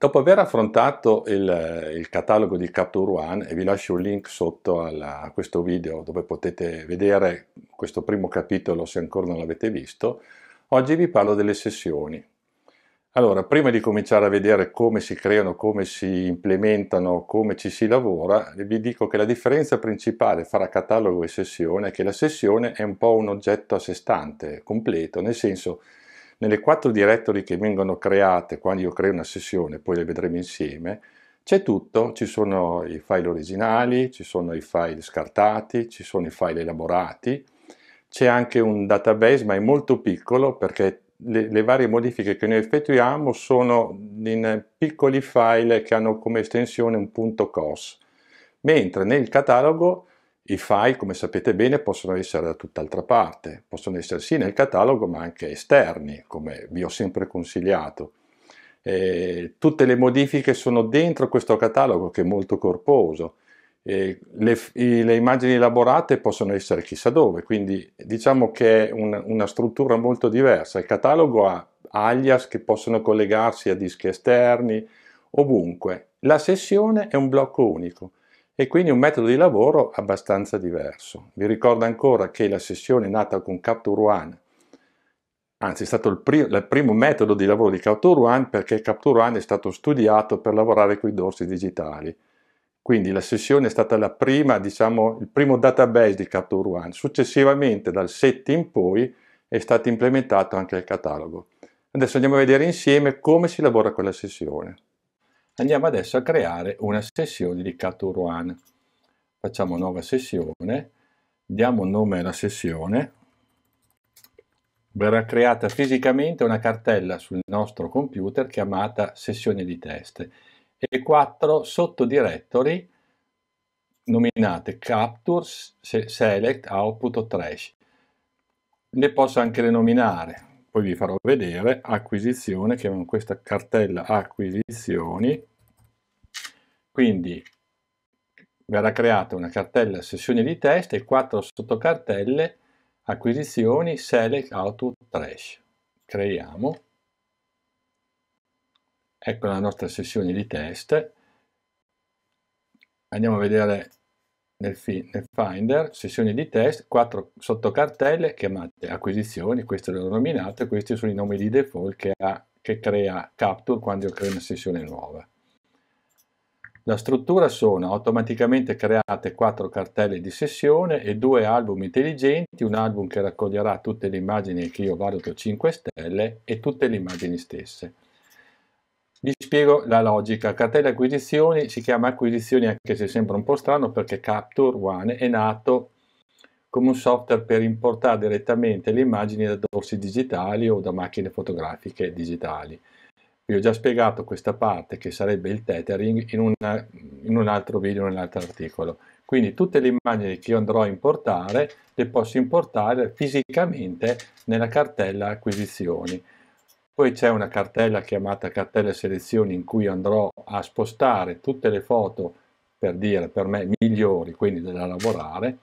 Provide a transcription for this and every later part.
Dopo aver affrontato il, il catalogo di Capture One, e vi lascio un link sotto alla, a questo video dove potete vedere questo primo capitolo se ancora non l'avete visto, oggi vi parlo delle sessioni. Allora, prima di cominciare a vedere come si creano, come si implementano, come ci si lavora, vi dico che la differenza principale fra catalogo e sessione è che la sessione è un po' un oggetto a sé stante, completo, nel senso che nelle quattro directory che vengono create quando io creo una sessione, poi le vedremo insieme, c'è tutto, ci sono i file originali, ci sono i file scartati, ci sono i file elaborati, c'è anche un database ma è molto piccolo perché le, le, varie modifiche che noi effettuiamo sono in piccoli file che hanno come estensione un punto .cos, mentre nel catalogo i file, come sapete bene, possono essere da tutt'altra parte, possono essere sì nel catalogo ma anche esterni, come vi ho sempre consigliato. Eh, tutte le modifiche sono dentro questo catalogo che è molto corposo. Eh, le, le, immagini elaborate possono essere chissà dove, quindi diciamo che è un, una struttura molto diversa. Il catalogo ha alias che possono collegarsi a dischi esterni, ovunque. La sessione è un blocco unico e quindi un metodo di lavoro abbastanza diverso. Vi ricordo ancora che la sessione è nata con Capture One, anzi è stato il, pri- il primo metodo di lavoro di Capture One perché Capture One è stato studiato per lavorare con i dorsi digitali. Quindi la sessione è stata prima, diciamo, il primo database di Capture One. Successivamente dal set in poi è stato implementato anche il catalogo. Adesso andiamo a vedere insieme come si lavora con la sessione. Andiamo adesso a creare una sessione di Catoruan. Facciamo nuova sessione, diamo un nome alla sessione, verrà creata fisicamente una cartella sul nostro computer chiamata sessione di test e quattro sottodirettory nominate capture, select, output o trash. Le posso anche rinominare, poi vi farò vedere, acquisizione, chiamiamo questa cartella acquisizioni, quindi verrà creata una cartella sessione di test e quattro sottocartelle acquisizioni select auto trash. Creiamo. Ecco la nostra sessione di test. Andiamo a vedere nel, nel Finder, sessioni di test, quattro sottocartelle chiamate acquisizioni, queste le ho nominate, questi sono i nomi di default che, ha, che crea Capture quando io creo una sessione nuova. La struttura sono automaticamente create quattro cartelle di sessione e due album intelligenti, un album che raccoglierà tutte le immagini che io valuto 5 stelle e tutte le immagini stesse. Vi spiego la logica. Cartella acquisizioni si chiama acquisizioni anche se sembra un po' strano perché Capture One è nato come un software per importare direttamente le immagini da dorsi digitali o da macchine fotografiche digitali. Vi ho già spiegato questa parte che sarebbe il tethering in, una, in un altro video, in un altro articolo. Quindi tutte le immagini che io andrò a importare le posso importare fisicamente nella cartella acquisizioni. Poi c'è una cartella chiamata cartella selezioni in cui andrò a spostare tutte le foto, per dire, per me migliori, quindi da lavorare.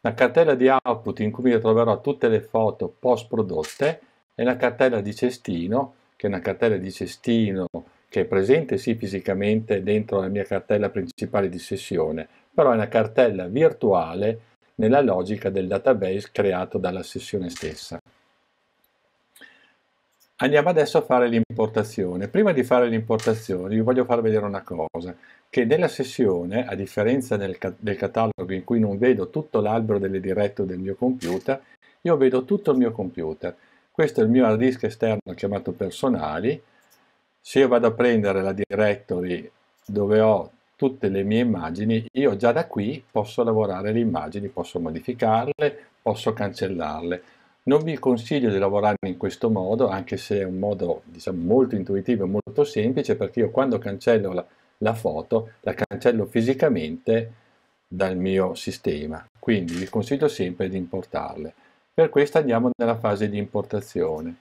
La cartella di output in cui troverò tutte le foto post prodotte e la cartella di cestino, che è una cartella di cestino che è presente sì fisicamente dentro la mia cartella principale di sessione, però è una cartella virtuale nella logica del database creato dalla sessione stessa. Andiamo adesso a fare l'importazione. Prima di fare l'importazione vi voglio far vedere una cosa, che nella sessione, a differenza del, del catalogo in cui non vedo tutto l'albero delle dirette del mio computer, io vedo tutto il mio computer. Questo è il mio hard disk esterno chiamato personali. Se io vado a prendere la directory dove ho tutte le mie immagini, io già da qui posso lavorare le immagini, posso modificarle, posso cancellarle non vi consiglio di lavorare in questo modo, anche se è un modo diciamo, molto intuitivo e molto semplice, perché io quando cancello la, la foto la cancello fisicamente dal mio sistema, quindi vi consiglio sempre di importarle. Per questo andiamo nella fase di importazione.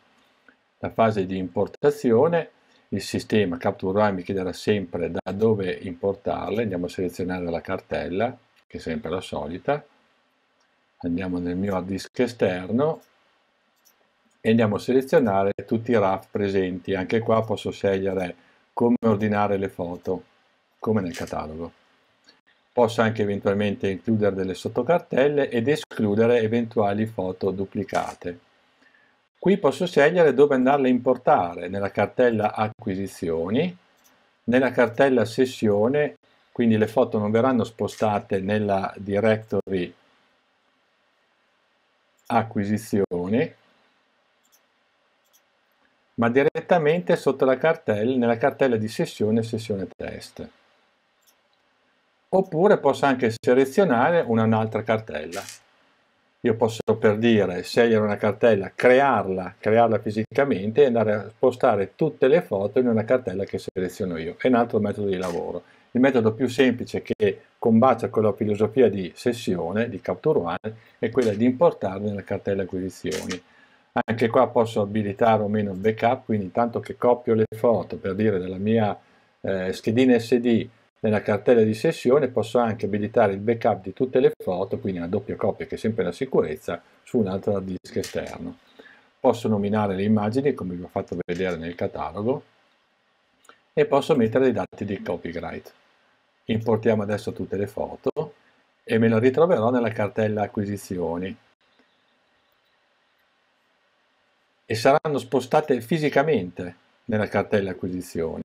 La fase di importazione, il sistema Capture One mi chiederà sempre da dove importarle, andiamo a selezionare la cartella, che è sempre la solita, andiamo nel mio hard disk esterno e andiamo a selezionare tutti i RAF presenti. Anche qua posso scegliere come ordinare le foto, come nel catalogo. Posso anche eventualmente includere delle sottocartelle ed escludere eventuali foto duplicate. Qui posso scegliere dove andarle a importare, nella cartella acquisizioni, nella cartella sessione, quindi le foto non verranno spostate nella directory acquisizioni, ma direttamente sotto la cartella, nella cartella di sessione sessione test. Oppure posso anche selezionare un'altra cartella. Io posso per dire scegliere una cartella, crearla, crearla fisicamente e andare a spostare tutte le foto in una cartella che seleziono io. È un altro metodo di lavoro. Il metodo più semplice che combacia con la filosofia di sessione, di Capture One, è quella di importarle nella cartella acquisizioni anche qua posso abilitare o meno il backup quindi intanto che copio le foto per dire della mia eh, schedina SD nella cartella di sessione posso anche abilitare il backup di tutte le foto quindi una doppia copia che è sempre la sicurezza su un altro hard disk esterno posso nominare le immagini come vi ho fatto vedere nel catalogo e posso mettere i dati di copyright importiamo adesso tutte le foto e me la ritroverò nella cartella acquisizioni e saranno spostate fisicamente nella cartella acquisizioni.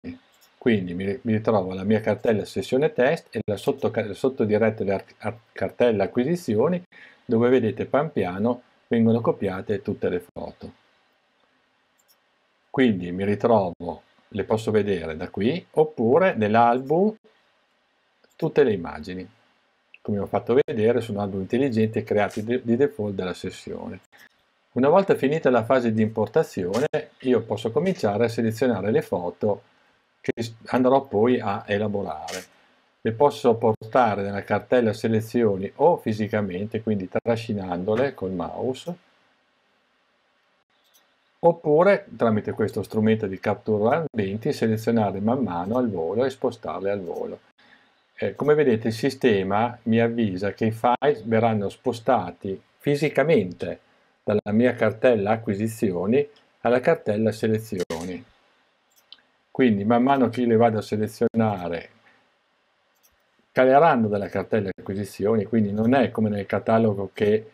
Quindi mi, mi ritrovo la mia cartella sessione test e la sottodiretta sotto della cartella acquisizioni dove vedete pian piano vengono copiate tutte le foto. Quindi mi ritrovo, le posso vedere da qui, oppure nell'album tutte le immagini. Come ho fatto vedere sono album intelligenti creati di default dalla sessione. Una volta finita la fase di importazione io posso cominciare a selezionare le foto che andrò poi a elaborare. Le posso portare nella cartella selezioni o fisicamente, quindi trascinandole col mouse, oppure tramite questo strumento di Capture 20 selezionarle man mano al volo e spostarle al volo. Eh, come vedete il sistema mi avvisa che i file verranno spostati fisicamente dalla mia cartella acquisizioni alla cartella selezioni. Quindi man mano che io le vado a selezionare caleranno dalla cartella acquisizioni, quindi non è come nel catalogo che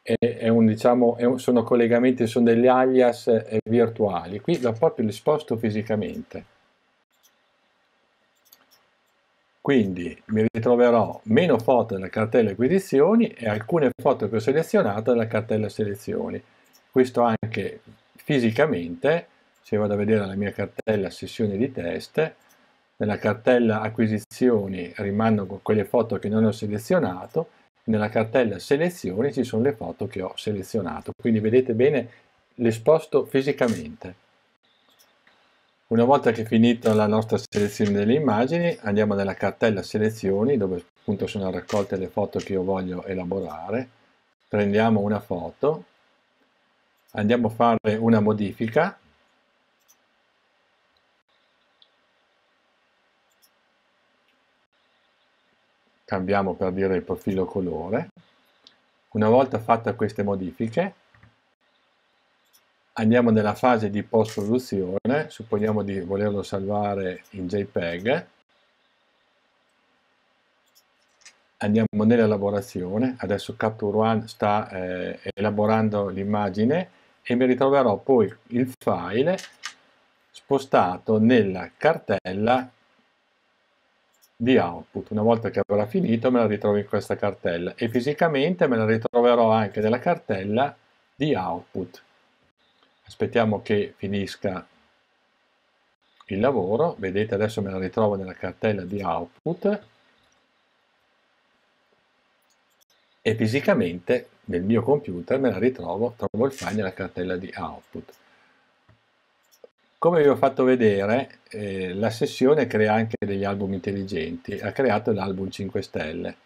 è, è un, diciamo, è un, sono collegamenti, sono degli alias eh, virtuali, qui da proprio li sposto fisicamente. Quindi mi ritroverò meno foto nella cartella acquisizioni e alcune foto che ho selezionato nella cartella selezioni. Questo anche fisicamente, se vado a vedere la mia cartella sessione di test, nella cartella acquisizioni rimangono quelle foto che non ho selezionato, nella cartella selezioni ci sono le foto che ho selezionato. Quindi vedete bene, le sposto fisicamente. Una volta che è finita la nostra selezione delle immagini, andiamo nella cartella selezioni, dove appunto sono raccolte le foto che io voglio elaborare. Prendiamo una foto, andiamo a fare una modifica, cambiamo per dire il profilo colore. Una volta fatte queste modifiche, andiamo nella fase di post-produzione, supponiamo di volerlo salvare in JPEG, andiamo nell'elaborazione, adesso Capture One sta eh, elaborando l'immagine e mi ritroverò poi il file spostato nella cartella di output. Una volta che avrà finito me la ritrovo in questa cartella e fisicamente me la ritroverò anche nella cartella di output aspettiamo che finisca il lavoro, vedete adesso me la ritrovo nella cartella di output e fisicamente nel mio computer me la ritrovo, trovo il file nella cartella di output. Come vi ho fatto vedere, eh, la sessione crea anche degli album intelligenti, ha creato l'album 5 stelle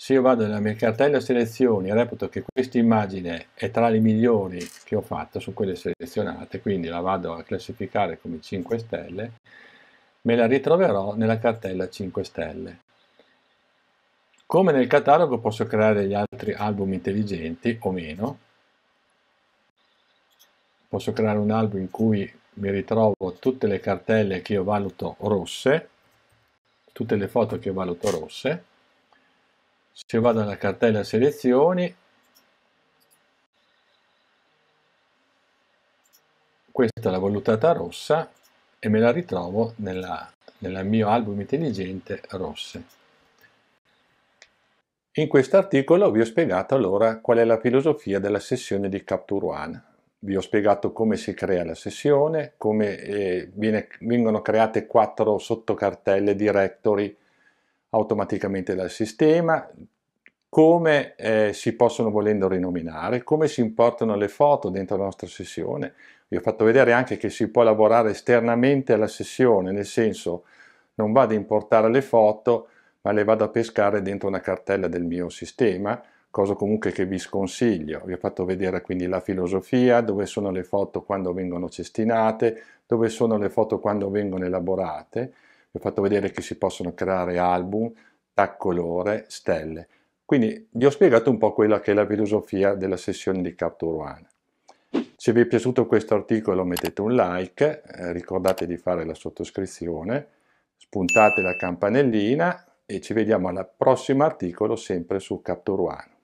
se io vado nella mia cartella selezioni e reputo che questa immagine è tra le migliori che ho fatto su quelle selezionate, quindi la vado a classificare come 5 stelle, me la ritroverò nella cartella 5 stelle. Come nel catalogo posso creare gli altri album intelligenti o meno, posso creare un album in cui mi ritrovo tutte le cartelle che io valuto rosse, tutte le foto che io valuto rosse, se vado alla cartella selezioni questa l'ho valutata rossa e me la ritrovo nella, nel mio album intelligente rosse. In questo articolo vi ho spiegato allora qual è la filosofia della sessione di Capture One. Vi ho spiegato come si crea la sessione, come eh, viene, vengono create quattro sottocartelle directory automaticamente dal sistema, come eh, si possono volendo rinominare, come si importano le foto dentro la nostra sessione. Vi ho fatto vedere anche che si può lavorare esternamente alla sessione, nel senso non vado a importare le foto, ma le vado a pescare dentro una cartella del mio sistema, cosa comunque che vi sconsiglio. Vi ho fatto vedere quindi la filosofia, dove sono le foto quando vengono cestinate, dove sono le foto quando vengono elaborate, vi ho fatto vedere che si possono creare album, tag colore, stelle. Quindi vi ho spiegato un po' quella che è la filosofia della sessione di Capture One. Se vi è piaciuto questo articolo mettete un like, eh, ricordate di fare la sottoscrizione, spuntate la campanellina e ci vediamo al prossimo articolo sempre su Capture One.